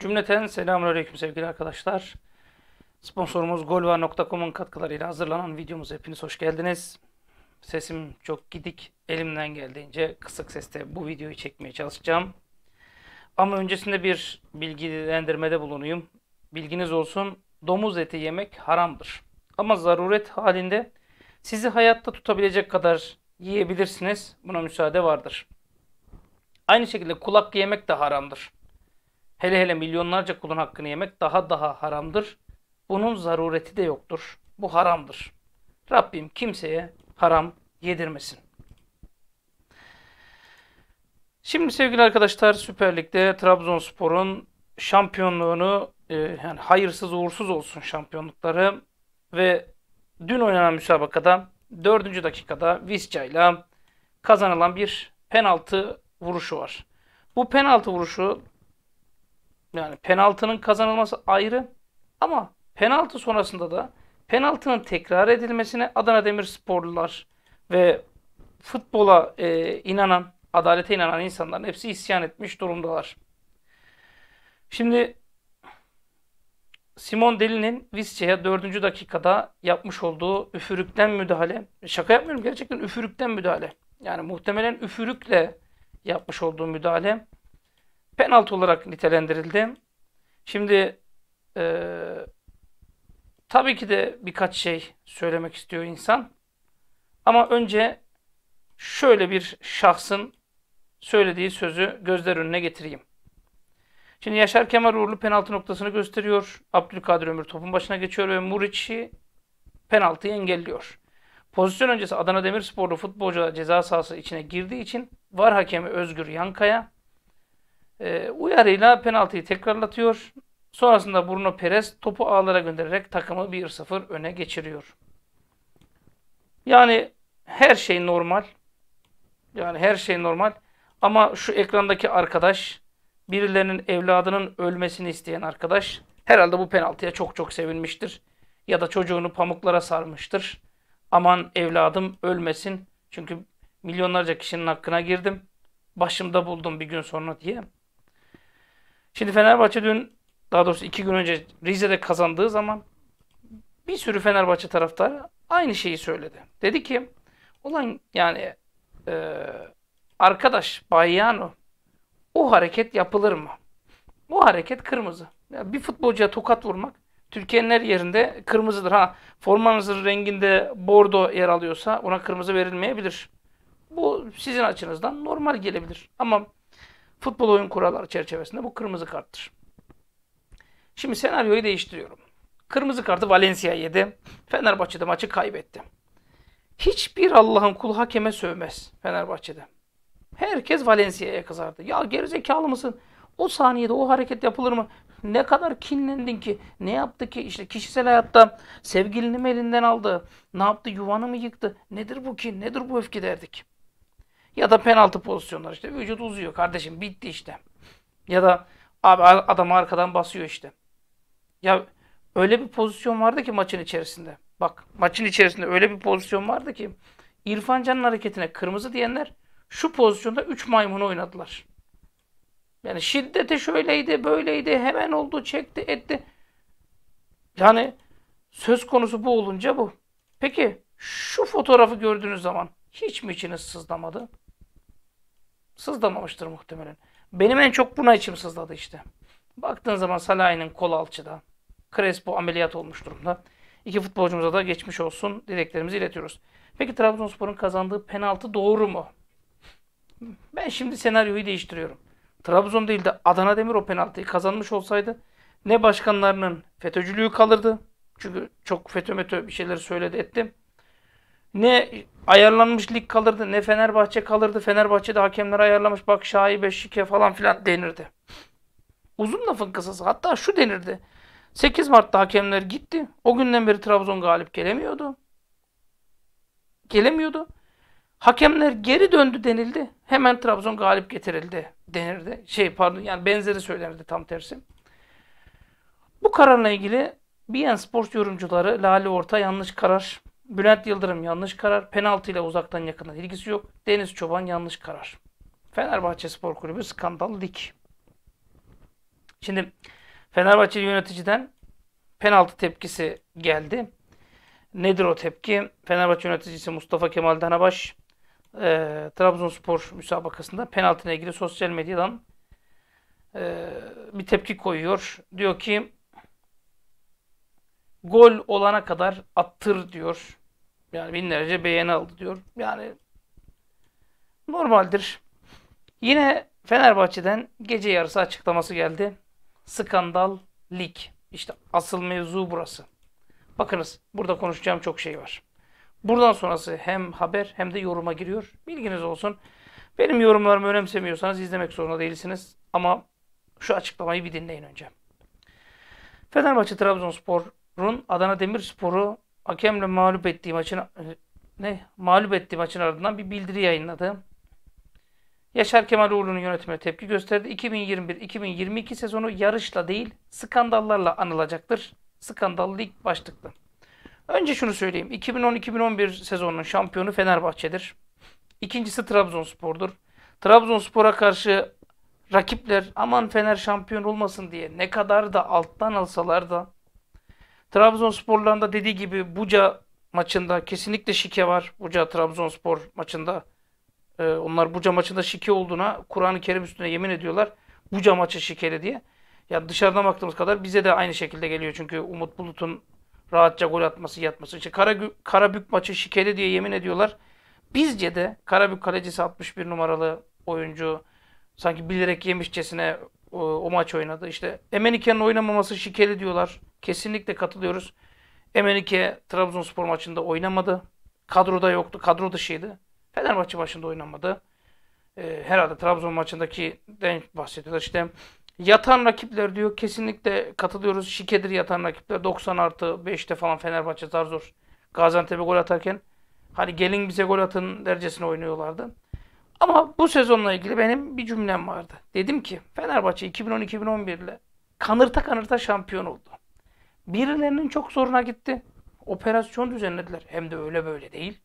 Cümleten selamünaleyküm sevgili arkadaşlar. Sponsorumuz golva.com'un katkılarıyla hazırlanan videomuz hepiniz hoş geldiniz. Sesim çok gidik. Elimden geldiğince kısık seste bu videoyu çekmeye çalışacağım. Ama öncesinde bir bilgilendirmede bulunayım. Bilginiz olsun domuz eti yemek haramdır. Ama zaruret halinde sizi hayatta tutabilecek kadar yiyebilirsiniz. Buna müsaade vardır. Aynı şekilde kulak yemek de haramdır. Hele hele milyonlarca kulun hakkını yemek daha daha haramdır. Bunun zarureti de yoktur. Bu haramdır. Rabbim kimseye haram yedirmesin. Şimdi sevgili arkadaşlar Süper Lig'de Trabzonspor'un şampiyonluğunu e, yani hayırsız uğursuz olsun şampiyonlukları ve dün oynanan müsabakada 4. dakikada Visca ile kazanılan bir penaltı vuruşu var. Bu penaltı vuruşu yani penaltının kazanılması ayrı ama penaltı sonrasında da penaltının tekrar edilmesine Adana Demirsporlular ve futbola e, inanan, adalete inanan insanların hepsi isyan etmiş durumdalar. Şimdi Simon Deli'nin Visca'ya 4. dakikada yapmış olduğu üfürükten müdahale. Şaka yapmıyorum gerçekten üfürükten müdahale. Yani muhtemelen üfürükle yapmış olduğu müdahale penaltı olarak nitelendirildi. Şimdi e, tabii ki de birkaç şey söylemek istiyor insan. Ama önce şöyle bir şahsın söylediği sözü gözler önüne getireyim. Şimdi Yaşar Kemal Uğurlu penaltı noktasını gösteriyor. Abdülkadir Ömür topun başına geçiyor ve Muriç'i penaltıyı engelliyor. Pozisyon öncesi Adana Demirsporlu futbolcu ceza sahası içine girdiği için var hakemi Özgür Yankaya e, uyarıyla penaltıyı tekrarlatıyor. Sonrasında Bruno Perez topu ağlara göndererek takımı 1-0 öne geçiriyor. Yani her şey normal. Yani her şey normal. Ama şu ekrandaki arkadaş, birilerinin evladının ölmesini isteyen arkadaş herhalde bu penaltıya çok çok sevinmiştir. Ya da çocuğunu pamuklara sarmıştır. Aman evladım ölmesin. Çünkü milyonlarca kişinin hakkına girdim. Başımda buldum bir gün sonra diye. Şimdi Fenerbahçe dün daha doğrusu iki gün önce Rize'de kazandığı zaman bir sürü Fenerbahçe taraftarı aynı şeyi söyledi. Dedi ki ulan yani e, arkadaş Bayyano o hareket yapılır mı? Bu hareket kırmızı. Ya bir futbolcuya tokat vurmak Türkiye'nin her yerinde kırmızıdır. Ha formanızın renginde bordo yer alıyorsa ona kırmızı verilmeyebilir. Bu sizin açınızdan normal gelebilir. Ama Futbol oyun kuralları çerçevesinde bu kırmızı karttır. Şimdi senaryoyu değiştiriyorum. Kırmızı kartı Valencia yedi. Fenerbahçe'de maçı kaybetti. Hiçbir Allah'ın kul hakeme sövmez Fenerbahçe'de. Herkes Valencia'ya kızardı. Ya gerizekalı mısın? O saniyede o hareket yapılır mı? Ne kadar kinlendin ki? Ne yaptı ki? İşte kişisel hayatta sevgilini elinden aldı? Ne yaptı? Yuvanı mı yıktı? Nedir bu kin? Nedir bu öfke derdik. Ya da penaltı pozisyonları işte. Vücut uzuyor kardeşim bitti işte. Ya da abi adam arkadan basıyor işte. Ya öyle bir pozisyon vardı ki maçın içerisinde. Bak maçın içerisinde öyle bir pozisyon vardı ki İrfan Can'ın hareketine kırmızı diyenler şu pozisyonda 3 maymunu oynadılar. Yani şiddete şöyleydi, böyleydi, hemen oldu, çekti, etti. Yani söz konusu bu olunca bu. Peki şu fotoğrafı gördüğünüz zaman hiç mi içiniz sızlamadı? Sızlamamıştır muhtemelen. Benim en çok buna içim sızladı işte. Baktığın zaman Salah'ın kol alçıda. Crespo ameliyat olmuş durumda. İki futbolcumuza da geçmiş olsun dileklerimizi iletiyoruz. Peki Trabzonspor'un kazandığı penaltı doğru mu? Ben şimdi senaryoyu değiştiriyorum. Trabzon değil de Adana Demir o penaltıyı kazanmış olsaydı ne başkanlarının FETÖ'cülüğü kalırdı. Çünkü çok FETÖ bir şeyler söyledi ettim. Ne ayarlanmış lig kalırdı ne Fenerbahçe kalırdı. Fenerbahçe'de hakemler ayarlamış bak şaibe şike falan filan denirdi. Uzun lafın kısası hatta şu denirdi. 8 Mart'ta hakemler gitti. O günden beri Trabzon galip gelemiyordu. Gelemiyordu. Hakemler geri döndü denildi. Hemen Trabzon galip getirildi denirdi. Şey pardon yani benzeri söylenirdi tam tersi. Bu kararla ilgili BN Spor yorumcuları Lale Orta yanlış karar Bülent Yıldırım yanlış karar. penaltı ile uzaktan yakından ilgisi yok. Deniz Çoban yanlış karar. Fenerbahçe Spor Kulübü skandal lig. Şimdi Fenerbahçe yöneticiden penaltı tepkisi geldi. Nedir o tepki? Fenerbahçe yöneticisi Mustafa Kemal Danabaş e, Trabzonspor müsabakasında penaltıyla ilgili sosyal medyadan e, bir tepki koyuyor. Diyor ki gol olana kadar attır diyor. Yani binlerce beğeni aldı diyor. Yani normaldir. Yine Fenerbahçe'den gece yarısı açıklaması geldi. Skandal lig. İşte asıl mevzu burası. Bakınız burada konuşacağım çok şey var. Buradan sonrası hem haber hem de yoruma giriyor. Bilginiz olsun. Benim yorumlarımı önemsemiyorsanız izlemek zorunda değilsiniz. Ama şu açıklamayı bir dinleyin önce. Fenerbahçe Trabzonspor'un Adana Demirspor'u hakemle mağlup ettiği maçın e, ne mağlup ettiği maçın ardından bir bildiri yayınladı. Yaşar Kemal Uğurlu'nun yönetimine tepki gösterdi. 2021-2022 sezonu yarışla değil skandallarla anılacaktır. Skandal lig başlıklı. Önce şunu söyleyeyim. 2010-2011 sezonunun şampiyonu Fenerbahçe'dir. İkincisi Trabzonspor'dur. Trabzonspor'a karşı rakipler aman Fener şampiyon olmasın diye ne kadar da alttan alsalar da Trabzonspor'un da dediği gibi Buca maçında kesinlikle şike var. Buca Trabzonspor maçında. Ee, onlar Buca maçında şike olduğuna Kur'an-ı Kerim üstüne yemin ediyorlar. Buca maçı şikeli diye. Ya dışarıdan baktığımız kadar bize de aynı şekilde geliyor. Çünkü Umut Bulut'un rahatça gol atması, yatması. İşte Kara Karabük maçı şikeli diye yemin ediyorlar. Bizce de Karabük kalecisi 61 numaralı oyuncu sanki bilerek yemişçesine o, o maç oynadı. İşte Emenike'nin oynamaması şikeli diyorlar. Kesinlikle katılıyoruz. Emenike Trabzonspor maçında oynamadı. Kadroda yoktu. Kadro dışıydı. Fenerbahçe maçında oynamadı. Ee, herhalde Trabzon maçındaki den bahsediyorlar. İşte yatan rakipler diyor. Kesinlikle katılıyoruz. Şikedir yatan rakipler. 90 artı 5'te falan Fenerbahçe zar zor Gaziantep'e gol atarken hani gelin bize gol atın dercesine oynuyorlardı. Ama bu sezonla ilgili benim bir cümlem vardı. Dedim ki Fenerbahçe 2010-2011 ile kanırta kanırta şampiyon oldu. Birilerinin çok zoruna gitti. Operasyon düzenlediler. Hem de öyle böyle değil.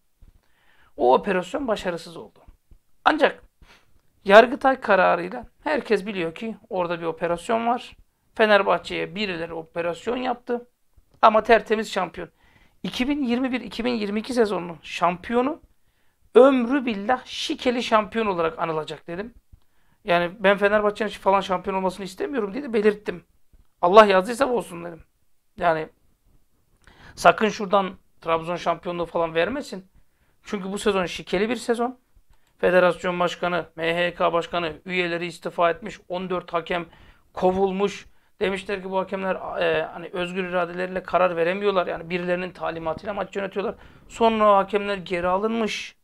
O operasyon başarısız oldu. Ancak Yargıtay kararıyla herkes biliyor ki orada bir operasyon var. Fenerbahçe'ye birileri operasyon yaptı. Ama tertemiz şampiyon. 2021-2022 sezonunun şampiyonu ömrü billah şikeli şampiyon olarak anılacak dedim. Yani ben Fenerbahçe'nin falan şampiyon olmasını istemiyorum diye de belirttim. Allah yazdıysa olsun dedim. Yani sakın şuradan Trabzon şampiyonluğu falan vermesin. Çünkü bu sezon şikeli bir sezon. Federasyon başkanı, MHK başkanı, üyeleri istifa etmiş, 14 hakem kovulmuş. Demişler ki bu hakemler e, hani özgür iradeleriyle karar veremiyorlar. Yani birilerinin talimatıyla maç yönetiyorlar. Sonra hakemler geri alınmış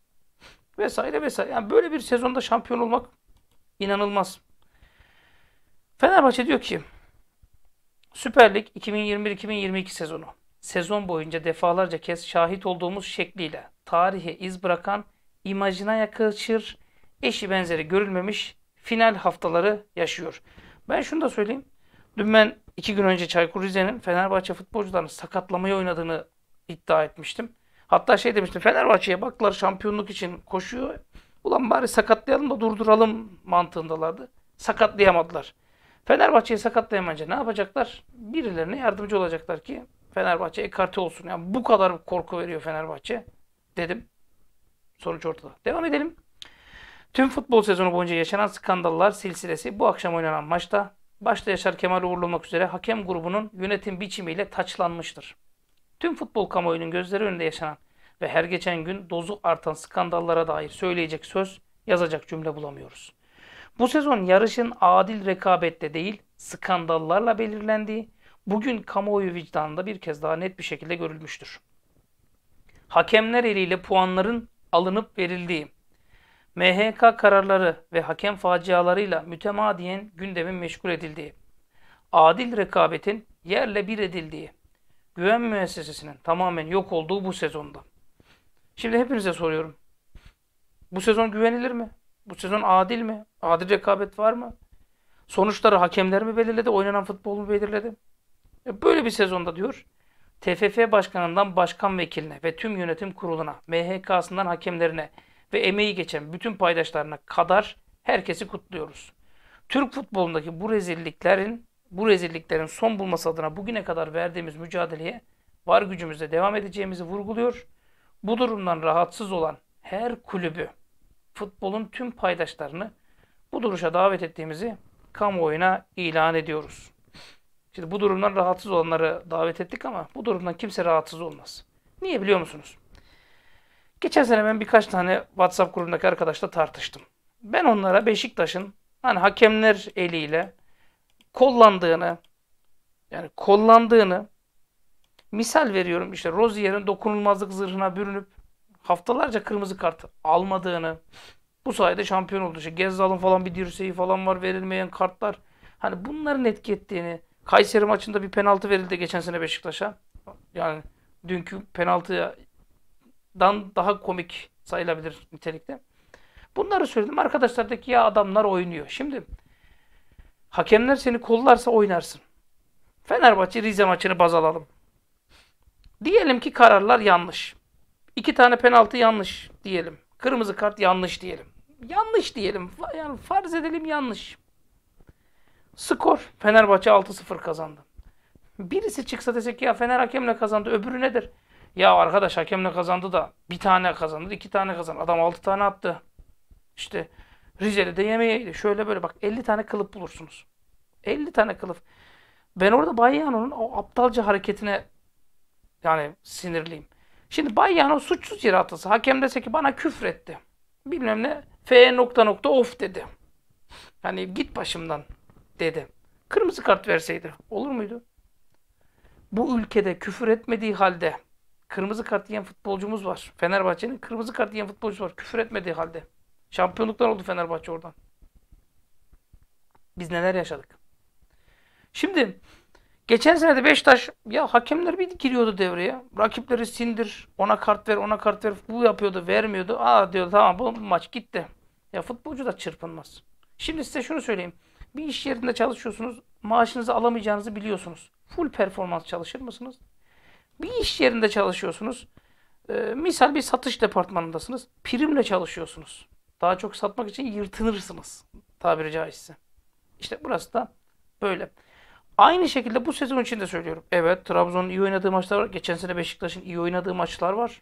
vesaire vesaire. Yani böyle bir sezonda şampiyon olmak inanılmaz. Fenerbahçe diyor ki Süper Lig 2021-2022 sezonu. Sezon boyunca defalarca kez şahit olduğumuz şekliyle tarihe iz bırakan, imajına yakışır, eşi benzeri görülmemiş final haftaları yaşıyor. Ben şunu da söyleyeyim. Dün ben iki gün önce Çaykur Rize'nin Fenerbahçe futbolcularını sakatlamayı oynadığını iddia etmiştim. Hatta şey demiştim Fenerbahçe'ye baktılar şampiyonluk için koşuyor. Ulan bari sakatlayalım da durduralım mantığındalardı. Sakatlayamadılar. Fenerbahçe'yi sakatlayamayınca ne yapacaklar? Birilerine yardımcı olacaklar ki Fenerbahçe ekarte olsun. Yani bu kadar korku veriyor Fenerbahçe dedim. Sonuç ortada. Devam edelim. Tüm futbol sezonu boyunca yaşanan skandallar silsilesi bu akşam oynanan maçta başta Yaşar Kemal Uğurlu olmak üzere hakem grubunun yönetim biçimiyle taçlanmıştır tüm futbol kamuoyunun gözleri önünde yaşanan ve her geçen gün dozu artan skandallara dair söyleyecek söz, yazacak cümle bulamıyoruz. Bu sezon yarışın adil rekabette değil, skandallarla belirlendiği, bugün kamuoyu vicdanında bir kez daha net bir şekilde görülmüştür. Hakemler eliyle puanların alınıp verildiği, MHK kararları ve hakem facialarıyla mütemadiyen gündemin meşgul edildiği, adil rekabetin yerle bir edildiği, güven müessesesinin tamamen yok olduğu bu sezonda. Şimdi hepinize soruyorum. Bu sezon güvenilir mi? Bu sezon adil mi? Adil rekabet var mı? Sonuçları hakemler mi belirledi? Oynanan futbol mu belirledi? E, böyle bir sezonda diyor. TFF başkanından başkan vekiline ve tüm yönetim kuruluna, MHK'sından hakemlerine ve emeği geçen bütün paydaşlarına kadar herkesi kutluyoruz. Türk futbolundaki bu rezilliklerin bu rezilliklerin son bulması adına bugüne kadar verdiğimiz mücadeleye var gücümüzle devam edeceğimizi vurguluyor. Bu durumdan rahatsız olan her kulübü, futbolun tüm paydaşlarını bu duruşa davet ettiğimizi kamuoyuna ilan ediyoruz. Şimdi bu durumdan rahatsız olanları davet ettik ama bu durumdan kimse rahatsız olmaz. Niye biliyor musunuz? Geçen sene ben birkaç tane WhatsApp grubundaki arkadaşla tartıştım. Ben onlara Beşiktaş'ın hani hakemler eliyle kollandığını yani kollandığını misal veriyorum işte Rozier'in dokunulmazlık zırhına bürünüp haftalarca kırmızı kart almadığını bu sayede şampiyon oldu. İşte Gezzal'ın falan bir dirseği falan var verilmeyen kartlar. Hani bunların etki ettiğini Kayseri maçında bir penaltı verildi geçen sene Beşiktaş'a. Yani dünkü penaltıdan daha komik sayılabilir nitelikte. Bunları söyledim. Arkadaşlardaki ya adamlar oynuyor. Şimdi Hakemler seni kollarsa oynarsın. Fenerbahçe Rize maçını baz alalım. Diyelim ki kararlar yanlış. İki tane penaltı yanlış diyelim. Kırmızı kart yanlış diyelim. Yanlış diyelim. Yani farz edelim yanlış. Skor Fenerbahçe 6-0 kazandı. Birisi çıksa desek ya Fener hakemle kazandı öbürü nedir? Ya arkadaş hakemle kazandı da bir tane kazandı iki tane kazandı. Adam altı tane attı. İşte Rize'de de yemeğeydi. Şöyle böyle bak 50 tane kılıf bulursunuz. 50 tane kılıf. Ben orada Bayyano'nun o aptalca hareketine yani sinirliyim. Şimdi Bayyano suçsuz yere atılsa, hakem dese ki bana küfretti. Bilmem ne, F nokta nokta of dedi. Hani git başımdan dedi. Kırmızı kart verseydi olur muydu? Bu ülkede küfür etmediği halde kırmızı kart yiyen futbolcumuz var. Fenerbahçe'nin kırmızı kart yiyen futbolcusu var. Küfür etmediği halde. Şampiyonluklar oldu Fenerbahçe oradan. Biz neler yaşadık. Şimdi geçen sene de Beşiktaş ya hakemler bir giriyordu devreye. Rakipleri sindir, ona kart ver, ona kart ver. Bu yapıyordu, vermiyordu. Aa diyor tamam bu maç gitti. Ya futbolcu da çırpınmaz. Şimdi size şunu söyleyeyim. Bir iş yerinde çalışıyorsunuz. Maaşınızı alamayacağınızı biliyorsunuz. Full performans çalışır mısınız? Bir iş yerinde çalışıyorsunuz. Ee, misal bir satış departmanındasınız. Primle çalışıyorsunuz. Daha çok satmak için yırtınırsınız tabiri caizse. İşte burası da böyle. Aynı şekilde bu sezon için de söylüyorum. Evet Trabzon'un iyi oynadığı maçlar var. Geçen sene Beşiktaş'ın iyi oynadığı maçlar var.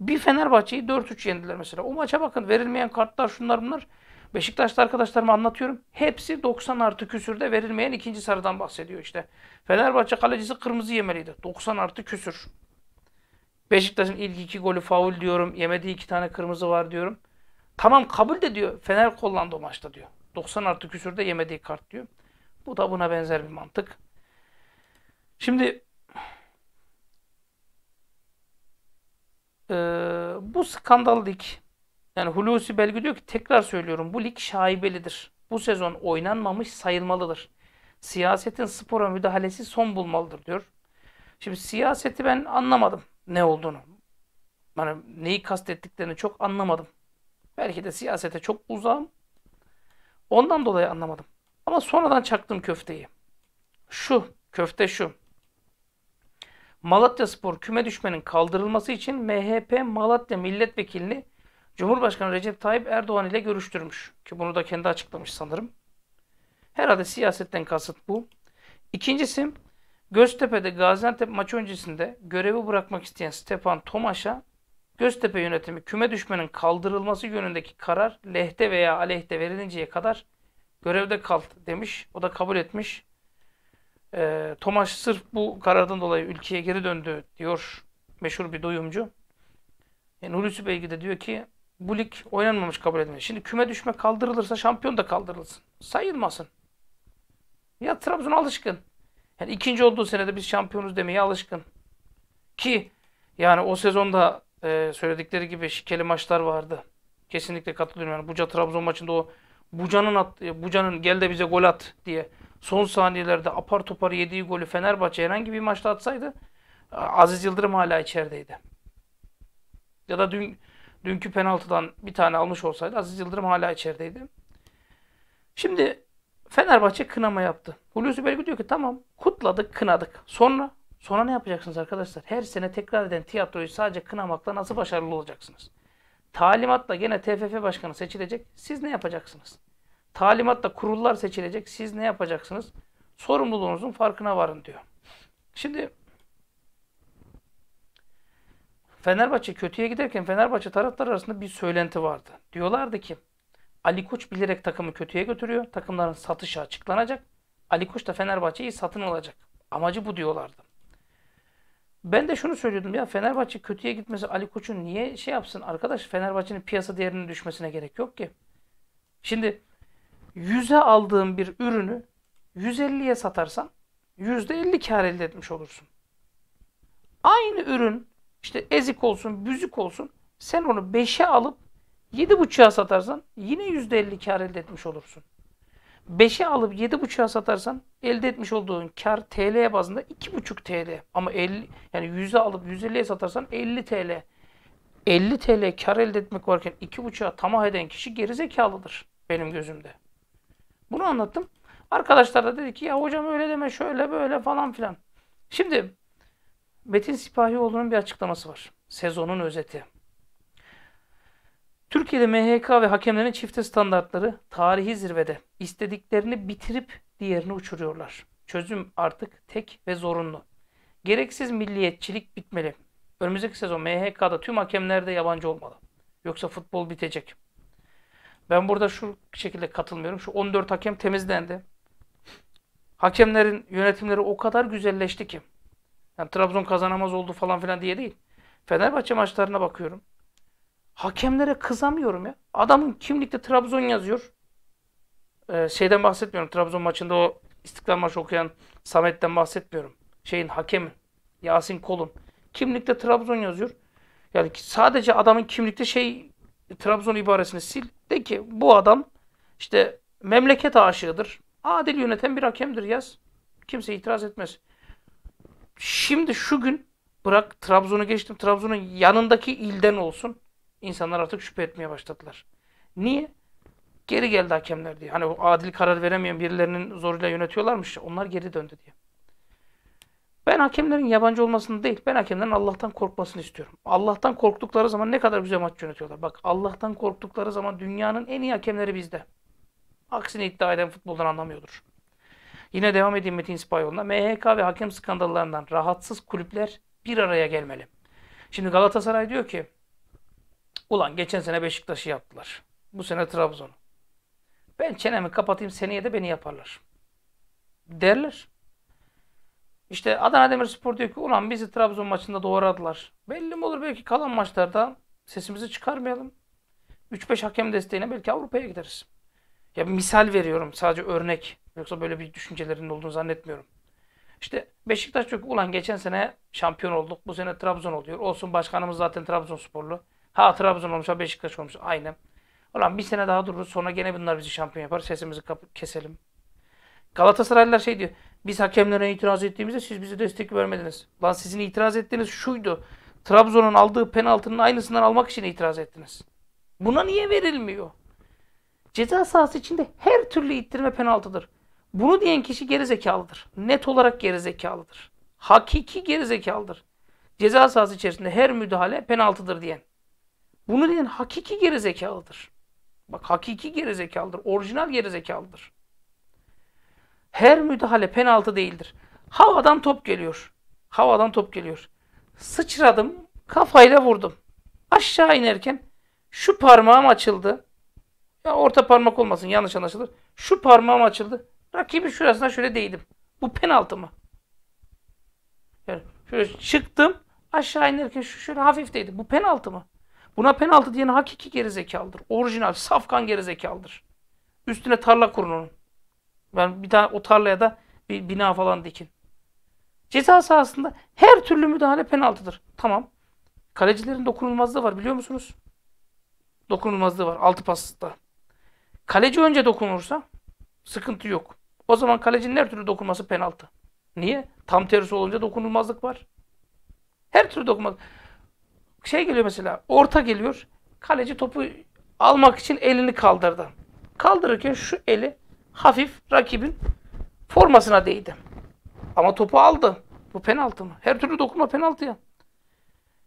Bir Fenerbahçe'yi 4-3 yendiler mesela. O maça bakın verilmeyen kartlar şunlar bunlar. Beşiktaş'ta arkadaşlarıma anlatıyorum. Hepsi 90 artı küsürde verilmeyen ikinci sarıdan bahsediyor işte. Fenerbahçe kalecisi kırmızı yemeliydi. 90 artı küsür. Beşiktaş'ın ilk iki golü faul diyorum. Yemediği iki tane kırmızı var diyorum. Tamam kabul de diyor. Fener kullandı o maçta diyor. 90 artı küsürde yemediği kart diyor. Bu da buna benzer bir mantık. Şimdi e, bu skandal lig yani Hulusi Belgi diyor ki tekrar söylüyorum bu lig şaibelidir. Bu sezon oynanmamış sayılmalıdır. Siyasetin spora müdahalesi son bulmalıdır diyor. Şimdi siyaseti ben anlamadım ne olduğunu. Yani neyi kastettiklerini çok anlamadım. Belki de siyasete çok uzam. Ondan dolayı anlamadım. Ama sonradan çaktım köfteyi. Şu, köfte şu. Malatya Spor küme düşmenin kaldırılması için MHP Malatya Milletvekilini Cumhurbaşkanı Recep Tayyip Erdoğan ile görüştürmüş. Ki bunu da kendi açıklamış sanırım. Herhalde siyasetten kasıt bu. İkincisi Göztepe'de Gaziantep maçı öncesinde görevi bırakmak isteyen Stefan Tomaş'a Göztepe yönetimi küme düşmenin kaldırılması yönündeki karar lehte veya aleyhte verilinceye kadar görevde kaldı demiş. O da kabul etmiş. E, Tomaş sırf bu karardan dolayı ülkeye geri döndü diyor meşhur bir duyumcu. Yani e, Hulusi Beygi de diyor ki bu lig oynanmamış kabul edilmiş. Şimdi küme düşme kaldırılırsa şampiyon da kaldırılsın. Sayılmasın. Ya Trabzon alışkın. Yani ikinci olduğu senede biz şampiyonuz demeye alışkın. Ki yani o sezonda e, söyledikleri gibi şikeli maçlar vardı. Kesinlikle katılıyorum. Yani Buca Trabzon maçında o Buca'nın at, e, Buca'nın gel de bize gol at diye son saniyelerde apar topar yediği golü Fenerbahçe herhangi bir maçta atsaydı e, Aziz Yıldırım hala içerideydi. Ya da dün dünkü penaltıdan bir tane almış olsaydı Aziz Yıldırım hala içerideydi. Şimdi Fenerbahçe kınama yaptı. Hulusi Belgü diyor ki tamam kutladık kınadık. Sonra Sonra ne yapacaksınız arkadaşlar? Her sene tekrar eden tiyatroyu sadece kınamakla nasıl başarılı olacaksınız? Talimatla gene TFF başkanı seçilecek. Siz ne yapacaksınız? Talimatla kurullar seçilecek. Siz ne yapacaksınız? Sorumluluğunuzun farkına varın diyor. Şimdi Fenerbahçe kötüye giderken Fenerbahçe taraftarı arasında bir söylenti vardı. Diyorlardı ki Ali Koç bilerek takımı kötüye götürüyor. Takımların satışı açıklanacak. Ali Koç da Fenerbahçe'yi satın alacak. Amacı bu diyorlardı. Ben de şunu söylüyordum ya Fenerbahçe kötüye gitmesi Ali Koç'un niye şey yapsın arkadaş Fenerbahçe'nin piyasa değerinin düşmesine gerek yok ki. Şimdi 100'e aldığın bir ürünü 150'ye satarsan %50 kar elde etmiş olursun. Aynı ürün işte ezik olsun, büzük olsun sen onu 5'e alıp 7.5'a satarsan yine %50 kar elde etmiş olursun. 5'e alıp 7.5'a satarsan elde etmiş olduğun kar TL bazında 2.5 TL. Ama 50 yani 100'e alıp 150'ye satarsan 50 TL. 50 TL kar elde etmek varken 2.5'a tamah eden kişi gerizekalıdır benim gözümde. Bunu anlattım. Arkadaşlar da dedi ki ya hocam öyle deme şöyle böyle falan filan. Şimdi Metin Sipahioğlu'nun bir açıklaması var. Sezonun özeti. Türkiye'de MHK ve hakemlerin çifte standartları tarihi zirvede. İstediklerini bitirip diğerini uçuruyorlar. Çözüm artık tek ve zorunlu. Gereksiz milliyetçilik bitmeli. Önümüzdeki sezon MHK'da tüm hakemler de yabancı olmalı. Yoksa futbol bitecek. Ben burada şu şekilde katılmıyorum. Şu 14 hakem temizlendi. Hakemlerin yönetimleri o kadar güzelleşti ki. Yani Trabzon kazanamaz oldu falan filan diye değil. Fenerbahçe maçlarına bakıyorum. Hakemlere kızamıyorum ya. Adamın kimlikte Trabzon yazıyor. Ee, şeyden bahsetmiyorum. Trabzon maçında o İstiklal maçı okuyan Samet'ten bahsetmiyorum. Şeyin hakemi Yasin Kolun. Kimlikte Trabzon yazıyor. Yani sadece adamın kimlikte şey Trabzon ibaresini sil. De ki bu adam işte memleket aşığıdır. Adil yöneten bir hakemdir yaz. Kimse itiraz etmez. Şimdi şu gün bırak Trabzon'u geçtim. Trabzon'un yanındaki ilden olsun. İnsanlar artık şüphe etmeye başladılar. Niye? Geri geldi hakemler diye. Hani o adil karar veremeyen birilerinin zoruyla yönetiyorlarmış. Onlar geri döndü diye. Ben hakemlerin yabancı olmasını değil, ben hakemlerin Allah'tan korkmasını istiyorum. Allah'tan korktukları zaman ne kadar güzel maç yönetiyorlar. Bak Allah'tan korktukları zaman dünyanın en iyi hakemleri bizde. Aksini iddia eden futboldan anlamıyordur. Yine devam edeyim Metin İspanyol'da. MHK ve hakem skandallarından rahatsız kulüpler bir araya gelmeli. Şimdi Galatasaray diyor ki Ulan geçen sene Beşiktaş'ı yaptılar. Bu sene Trabzon'u. Ben çenemi kapatayım seneye de beni yaparlar. Derler. İşte Adana Demirspor diyor ki ulan bizi Trabzon maçında doğradılar. Belli mi olur belki kalan maçlarda sesimizi çıkarmayalım. 3-5 hakem desteğine belki Avrupa'ya gideriz. Ya misal veriyorum sadece örnek. Yoksa böyle bir düşüncelerinin olduğunu zannetmiyorum. İşte Beşiktaş diyor ulan geçen sene şampiyon olduk. Bu sene Trabzon oluyor. Olsun başkanımız zaten Trabzonsporlu. Ha Trabzon olmuş, ha Beşiktaş olmuş. Aynen. Ulan bir sene daha dururuz. Sonra gene bunlar bizi şampiyon yapar. Sesimizi keselim. Galatasaraylılar şey diyor. Biz hakemlere itiraz ettiğimizde siz bize destek vermediniz. Lan sizin itiraz ettiğiniz şuydu. Trabzon'un aldığı penaltının aynısından almak için itiraz ettiniz. Buna niye verilmiyor? Ceza sahası içinde her türlü ittirme penaltıdır. Bunu diyen kişi gerizekalıdır. Net olarak gerizekalıdır. Hakiki gerizekalıdır. Ceza sahası içerisinde her müdahale penaltıdır diyen. Bunu diyen hakiki gerizekalıdır. Bak hakiki gerizekalıdır, orijinal gerizekalıdır. Her müdahale penaltı değildir. Havadan top geliyor. Havadan top geliyor. Sıçradım, kafayla vurdum. Aşağı inerken şu parmağım açıldı. Ya orta parmak olmasın yanlış anlaşılır. Şu parmağım açıldı. Rakibi şurasına şöyle değdim. Bu penaltı mı? Yani şöyle çıktım aşağı inerken şu şöyle hafif değdi. Bu penaltı mı? Buna penaltı diyen hakiki gerizekalıdır. Orijinal, safkan gerizekalıdır. Üstüne tarla kurun onun. Yani bir tane o tarlaya da bir bina falan dikin. Ceza sahasında her türlü müdahale penaltıdır. Tamam. Kalecilerin dokunulmazlığı var biliyor musunuz? Dokunulmazlığı var altı pasta. Kaleci önce dokunursa sıkıntı yok. O zaman kalecinin her türlü dokunması penaltı. Niye? Tam tersi olunca dokunulmazlık var. Her türlü dokunulmazlık şey geliyor mesela, orta geliyor. Kaleci topu almak için elini kaldırdı. Kaldırırken şu eli hafif rakibin formasına değdi. Ama topu aldı. Bu penaltı mı? Her türlü dokunma penaltıya.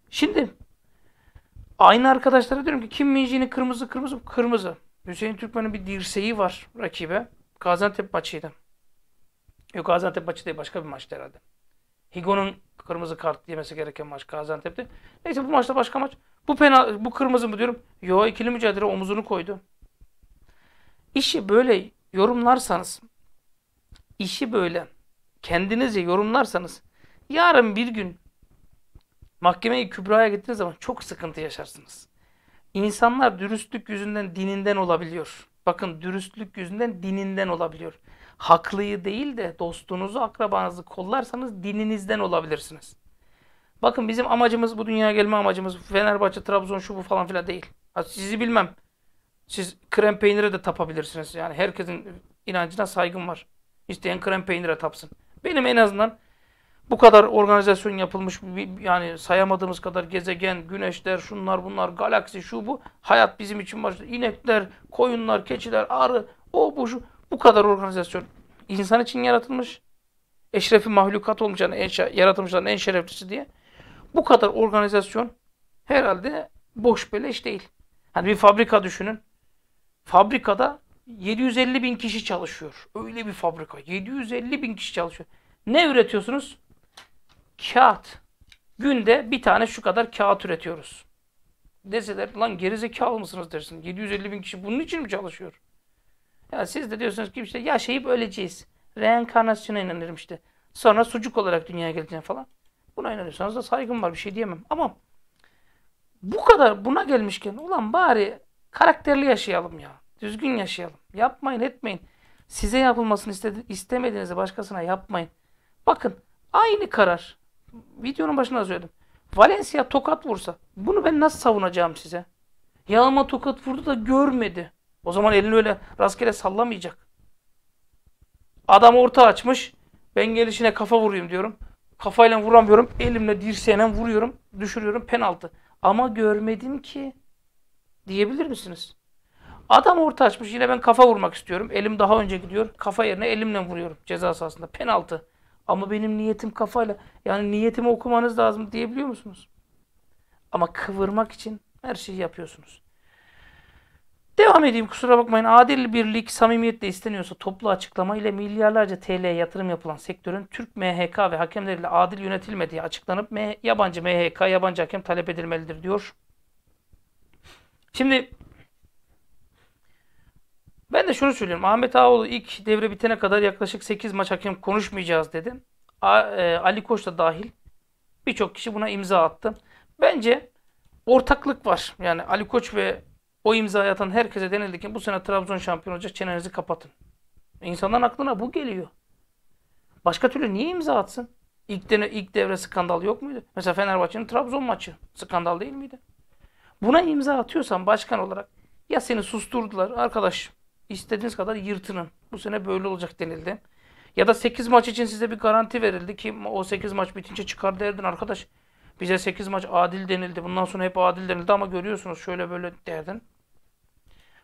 Şimdi aynı arkadaşlara diyorum ki Kim minciğini kırmızı kırmızı kırmızı. Hüseyin Türkmen'in bir dirseği var rakibe. Gaziantep maçıydı. Yok Gaziantep maçı değil başka bir maçtı herhalde. Higo'nun kırmızı kart yemesi gereken maç Gaziantep'te. Neyse bu maçta başka maç. Bu penal, bu kırmızı mı diyorum. Yo ikili mücadele omuzunu koydu. İşi böyle yorumlarsanız, işi böyle kendinizi yorumlarsanız yarın bir gün mahkemeyi kübraya gittiğiniz zaman çok sıkıntı yaşarsınız. İnsanlar dürüstlük yüzünden dininden olabiliyor. Bakın dürüstlük yüzünden dininden olabiliyor haklıyı değil de dostunuzu, akrabanızı kollarsanız dininizden olabilirsiniz. Bakın bizim amacımız, bu dünyaya gelme amacımız Fenerbahçe, Trabzon, şu bu falan filan değil. Sizi bilmem. Siz krem peynire de tapabilirsiniz. Yani herkesin inancına saygım var. İsteyen krem peynire tapsın. Benim en azından bu kadar organizasyon yapılmış, yani sayamadığımız kadar gezegen, güneşler, şunlar bunlar, galaksi, şu bu. Hayat bizim için var. İnekler, koyunlar, keçiler, arı, o bu şu. Bu kadar organizasyon insan için yaratılmış. Eşrefi mahlukat olmuş yani en, yaratılmışların en şereflisi diye. Bu kadar organizasyon herhalde boş beleş değil. Hani bir fabrika düşünün. Fabrikada 750 bin kişi çalışıyor. Öyle bir fabrika. 750 bin kişi çalışıyor. Ne üretiyorsunuz? Kağıt. Günde bir tane şu kadar kağıt üretiyoruz. Deseler lan gerizekalı mısınız dersin. 750 bin kişi bunun için mi çalışıyor? Ya siz de diyorsunuz ki işte yaşayıp öleceğiz. Reenkarnasyona inanırım işte. Sonra sucuk olarak dünyaya geleceğim falan. Buna inanıyorsanız da saygım var bir şey diyemem. Ama bu kadar buna gelmişken ulan bari karakterli yaşayalım ya. Düzgün yaşayalım. Yapmayın etmeyin. Size yapılmasını istedi istemediğinizi başkasına yapmayın. Bakın aynı karar. Videonun başında söyledim. Valencia tokat vursa bunu ben nasıl savunacağım size? Yağma tokat vurdu da görmedi. O zaman elini öyle rastgele sallamayacak. Adam orta açmış. Ben gelişine kafa vurayım diyorum. Kafayla vuramıyorum. Elimle dirseğine vuruyorum. Düşürüyorum penaltı. Ama görmedim ki. Diyebilir misiniz? Adam orta açmış. Yine ben kafa vurmak istiyorum. Elim daha önce gidiyor. Kafa yerine elimle vuruyorum ceza sahasında. Penaltı. Ama benim niyetim kafayla. Yani niyetimi okumanız lazım diyebiliyor musunuz? Ama kıvırmak için her şeyi yapıyorsunuz. Devam edeyim kusura bakmayın. Adil birlik samimiyetle isteniyorsa toplu açıklama ile milyarlarca TL yatırım yapılan sektörün Türk MHK ve hakemleriyle adil yönetilmediği açıklanıp M yabancı MHK, yabancı hakem talep edilmelidir diyor. Şimdi ben de şunu söylüyorum. Ahmet Ağoğlu ilk devre bitene kadar yaklaşık 8 maç hakem konuşmayacağız dedi. E, Ali Koç da dahil birçok kişi buna imza attı. Bence ortaklık var. Yani Ali Koç ve o imzayı atan herkese denildi ki bu sene Trabzon şampiyon olacak çenenizi kapatın. İnsanların aklına bu geliyor. Başka türlü niye imza atsın? İlk, dene, ilk devre skandal yok muydu? Mesela Fenerbahçe'nin Trabzon maçı skandal değil miydi? Buna imza atıyorsan başkan olarak ya seni susturdular arkadaş istediğiniz kadar yırtının. Bu sene böyle olacak denildi. Ya da 8 maç için size bir garanti verildi ki o 8 maç bitince çıkar derdin arkadaş. Bize 8 maç adil denildi. Bundan sonra hep adil denildi ama görüyorsunuz şöyle böyle derdin.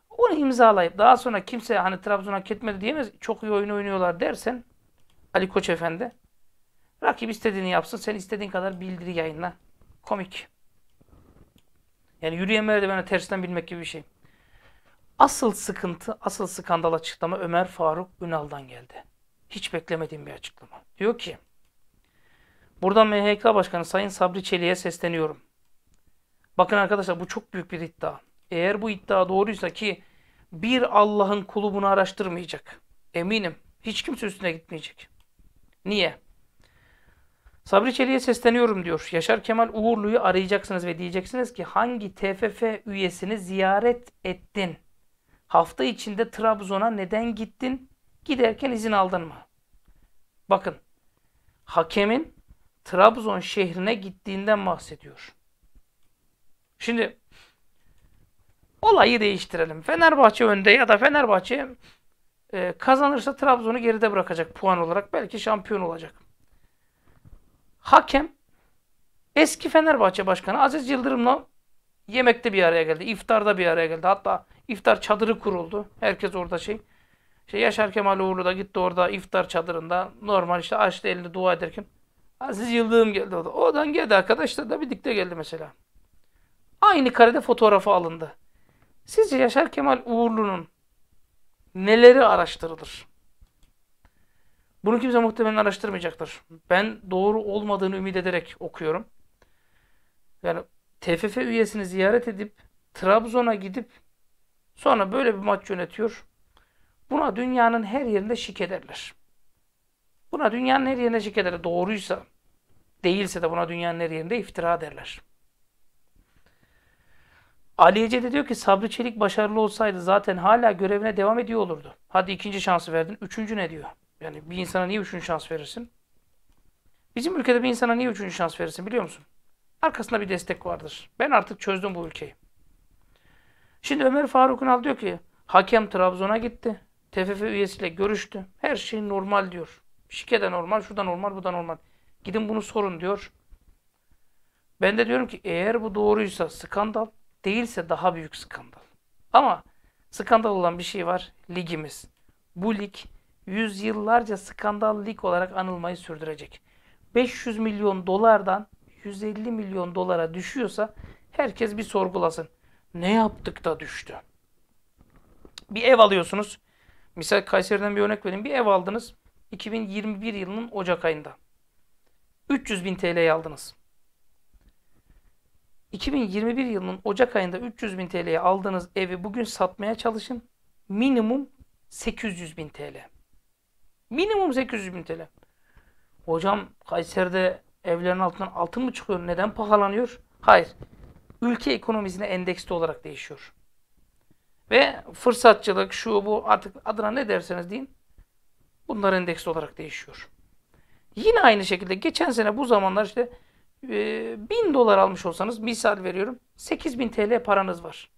Onu imzalayıp daha sonra kimse hani Trabzon hak etmedi diyemez. Çok iyi oyun oynuyorlar dersen Ali Koç Efendi rakip istediğini yapsın. Sen istediğin kadar bildiri yayınla. Komik. Yani yürüyen merdivene tersten bilmek gibi bir şey. Asıl sıkıntı, asıl skandal açıklama Ömer Faruk Ünal'dan geldi. Hiç beklemediğim bir açıklama. Diyor ki Buradan MHK Başkanı Sayın Sabri Çelik'e sesleniyorum. Bakın arkadaşlar bu çok büyük bir iddia. Eğer bu iddia doğruysa ki bir Allah'ın kulu bunu araştırmayacak. Eminim. Hiç kimse üstüne gitmeyecek. Niye? Sabri Çelik'e sesleniyorum diyor. Yaşar Kemal Uğurlu'yu arayacaksınız ve diyeceksiniz ki hangi TFF üyesini ziyaret ettin? Hafta içinde Trabzon'a neden gittin? Giderken izin aldın mı? Bakın hakemin Trabzon şehrine gittiğinden bahsediyor. Şimdi olayı değiştirelim. Fenerbahçe önde ya da Fenerbahçe e, kazanırsa Trabzon'u geride bırakacak puan olarak. Belki şampiyon olacak. Hakem eski Fenerbahçe Başkanı Aziz Yıldırım'la yemekte bir araya geldi. İftarda bir araya geldi. Hatta iftar çadırı kuruldu. Herkes orada şey. İşte Yaşar Kemal Uğurlu da gitti orada iftar çadırında normal işte açtı elini dua ederken Aziz Yıldırım geldi o da. Oradan geldi arkadaşlar da birlikte geldi mesela. Aynı karede fotoğrafı alındı. Sizce Yaşar Kemal Uğurlu'nun neleri araştırılır? Bunu kimse muhtemelen araştırmayacaktır. Ben doğru olmadığını ümit ederek okuyorum. Yani TFF üyesini ziyaret edip Trabzon'a gidip sonra böyle bir maç yönetiyor. Buna dünyanın her yerinde şik ederler. Buna dünyanın her yerine şirketlere doğruysa, değilse de buna dünyanın her yerinde iftira derler. Ali Ece de diyor ki Sabri Çelik başarılı olsaydı zaten hala görevine devam ediyor olurdu. Hadi ikinci şansı verdin. Üçüncü ne diyor? Yani bir insana niye üçüncü şans verirsin? Bizim ülkede bir insana niye üçüncü şans verirsin biliyor musun? Arkasında bir destek vardır. Ben artık çözdüm bu ülkeyi. Şimdi Ömer Faruk Ünal diyor ki hakem Trabzon'a gitti. TFF üyesiyle görüştü. Her şey normal diyor. Şike de normal, şu da normal, bu da normal. Gidin bunu sorun diyor. Ben de diyorum ki eğer bu doğruysa skandal, değilse daha büyük skandal. Ama skandal olan bir şey var, ligimiz. Bu lig yüzyıllarca skandal lig olarak anılmayı sürdürecek. 500 milyon dolardan 150 milyon dolara düşüyorsa herkes bir sorgulasın. Ne yaptık da düştü? Bir ev alıyorsunuz. Misal Kayseri'den bir örnek vereyim. Bir ev aldınız. 2021 yılının Ocak ayında 300 bin TL'ye aldınız. 2021 yılının Ocak ayında 300 bin TL'ye aldığınız evi bugün satmaya çalışın. Minimum 800 bin TL. Minimum 800 bin TL. Hocam Kayseri'de evlerin altından altın mı çıkıyor? Neden pahalanıyor? Hayır. Ülke ekonomisine endeksli olarak değişiyor. Ve fırsatçılık, şu bu artık adına ne derseniz deyin. Bunlar endeksli olarak değişiyor. Yine aynı şekilde geçen sene bu zamanlar işte e, 1000 dolar almış olsanız misal veriyorum 8000 TL paranız var.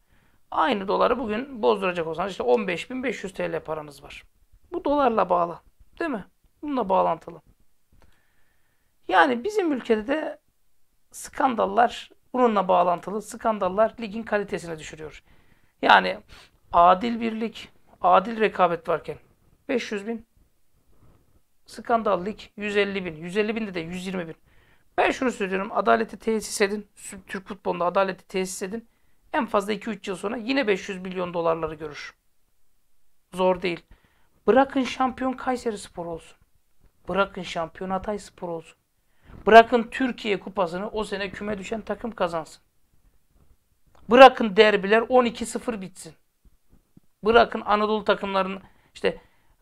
Aynı doları bugün bozduracak olsanız işte 15500 TL paranız var. Bu dolarla bağlı. Değil mi? Bununla bağlantılı. Yani bizim ülkede de skandallar bununla bağlantılı. Skandallar ligin kalitesini düşürüyor. Yani adil birlik, adil rekabet varken 500 bin Skandal 150 bin. 150 bin de de 120 bin. Ben şunu söylüyorum. Adaleti tesis edin. Türk futbolunda adaleti tesis edin. En fazla 2-3 yıl sonra yine 500 milyon dolarları görür. Zor değil. Bırakın şampiyon Kayseri Spor olsun. Bırakın şampiyon Hatay Spor olsun. Bırakın Türkiye Kupası'nı o sene küme düşen takım kazansın. Bırakın derbiler 12-0 bitsin. Bırakın Anadolu takımların işte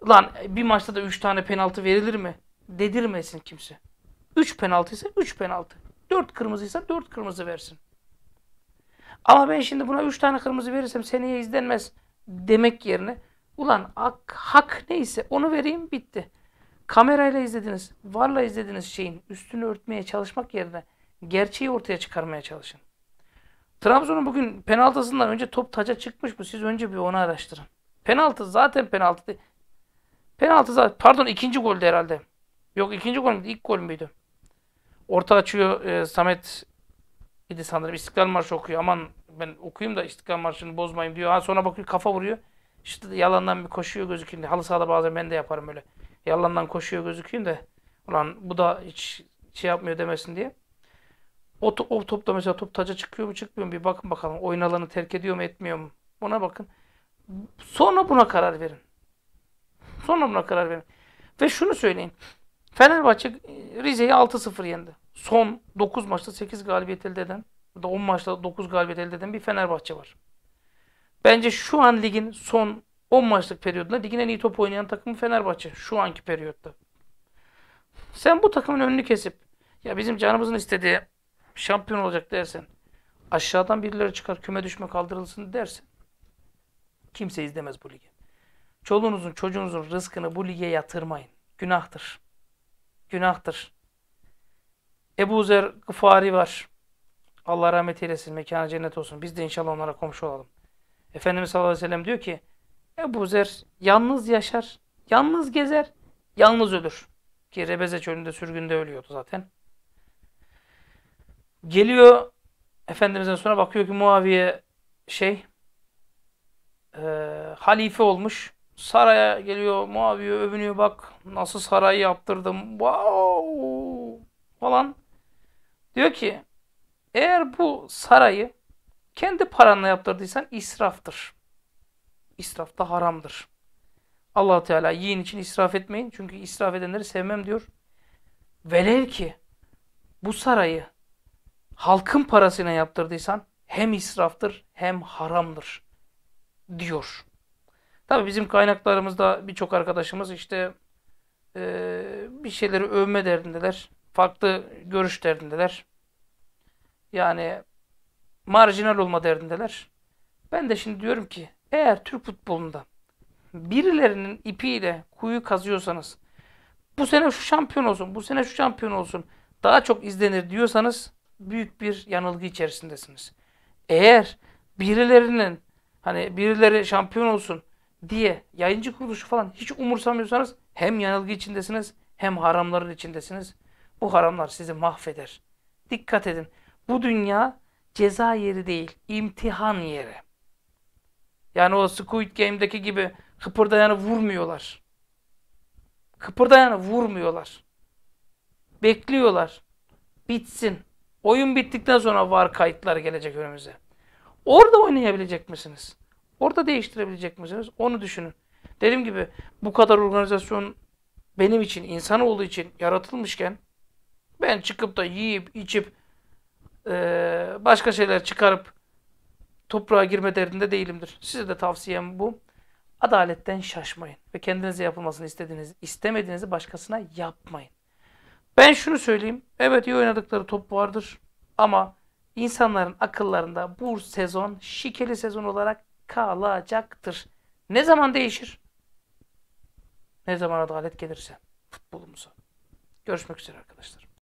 Lan bir maçta da 3 tane penaltı verilir mi? Dedirmesin kimse. 3 ise 3 penaltı. 4 kırmızıysa 4 kırmızı versin. Ama ben şimdi buna 3 tane kırmızı verirsem seneye izlenmez demek yerine ulan hak, hak neyse onu vereyim bitti. Kamerayla izlediniz, varla izlediğiniz şeyin üstünü örtmeye çalışmak yerine gerçeği ortaya çıkarmaya çalışın. Trabzon'un bugün penaltısından önce top taca çıkmış mı? Siz önce bir onu araştırın. Penaltı zaten penaltı değil. Penaltı zaten. Pardon ikinci golde herhalde. Yok ikinci gol müydü? İlk gol müydü? Orta açıyor e, Samet idi sanırım. İstiklal Marşı okuyor. Aman ben okuyayım da İstiklal Marşı'nı bozmayayım diyor. Ha sonra bakıyor kafa vuruyor. İşte yalandan bir koşuyor gözüküyor. Halı sahada bazen ben de yaparım öyle. Yalandan koşuyor gözüküyor de ulan bu da hiç şey yapmıyor demesin diye. O, to o top da mesela top taca çıkıyor mu çıkmıyor mu bir bakın bakalım. Oyun alanı terk ediyor mu etmiyor mu? Buna bakın. Sonra buna karar verin. Sonra buna karar verin. Ve şunu söyleyeyim. Fenerbahçe e, Rize'yi 6-0 yendi. Son 9 maçta 8 galibiyet elde eden, da 10 maçta 9 galibiyet elde eden bir Fenerbahçe var. Bence şu an ligin son 10 maçlık periyodunda ligin en iyi top oynayan takımı Fenerbahçe. Şu anki periyotta. Sen bu takımın önünü kesip ya bizim canımızın istediği şampiyon olacak dersen aşağıdan birileri çıkar küme düşme kaldırılsın dersin. kimse izlemez bu ligi. Çoluğunuzun çocuğunuzun rızkını bu lige yatırmayın. Günahtır. Günahtır. Ebu Zer Gıfari var. Allah rahmet eylesin. Mekanı cennet olsun. Biz de inşallah onlara komşu olalım. Efendimiz sallallahu aleyhi ve sellem diyor ki Ebu Zer yalnız yaşar, yalnız gezer, yalnız ölür. Ki Rebeze çölünde sürgünde ölüyordu zaten. Geliyor Efendimiz'den sonra bakıyor ki Muaviye şey e, halife olmuş saraya geliyor Muaviye övünüyor bak nasıl sarayı yaptırdım wow falan. Diyor ki eğer bu sarayı kendi paranla yaptırdıysan israftır. İsraf da haramdır. allah Teala yiyin için israf etmeyin. Çünkü israf edenleri sevmem diyor. Velev ki bu sarayı halkın parasına yaptırdıysan hem israftır hem haramdır diyor. Tabi bizim kaynaklarımızda birçok arkadaşımız işte e, bir şeyleri övme derdindeler. Farklı görüş derdindeler. Yani marjinal olma derdindeler. Ben de şimdi diyorum ki eğer Türk futbolunda birilerinin ipiyle kuyu kazıyorsanız bu sene şu şampiyon olsun, bu sene şu şampiyon olsun daha çok izlenir diyorsanız büyük bir yanılgı içerisindesiniz. Eğer birilerinin hani birileri şampiyon olsun diye yayıncı kuruluşu falan hiç umursamıyorsanız hem yanılgı içindesiniz hem haramların içindesiniz. Bu haramlar sizi mahveder. Dikkat edin. Bu dünya ceza yeri değil, imtihan yeri. Yani o Squid Game'deki gibi kıpırdayanı vurmuyorlar. Kıpırdayanı vurmuyorlar. Bekliyorlar. Bitsin. Oyun bittikten sonra var kayıtlar gelecek önümüze. Orada oynayabilecek misiniz? Orada değiştirebilecek misiniz? Onu düşünün. Dediğim gibi bu kadar organizasyon benim için, insan olduğu için yaratılmışken ben çıkıp da yiyip, içip e, başka şeyler çıkarıp toprağa girme derdinde değilimdir. Size de tavsiyem bu. Adaletten şaşmayın ve kendinize yapılmasını istediğiniz, istemediğinizi başkasına yapmayın. Ben şunu söyleyeyim. Evet iyi oynadıkları top vardır ama insanların akıllarında bu sezon şikeli sezon olarak kalacaktır. Ne zaman değişir? Ne zaman adalet gelirse futbolumuza. Görüşmek üzere arkadaşlar.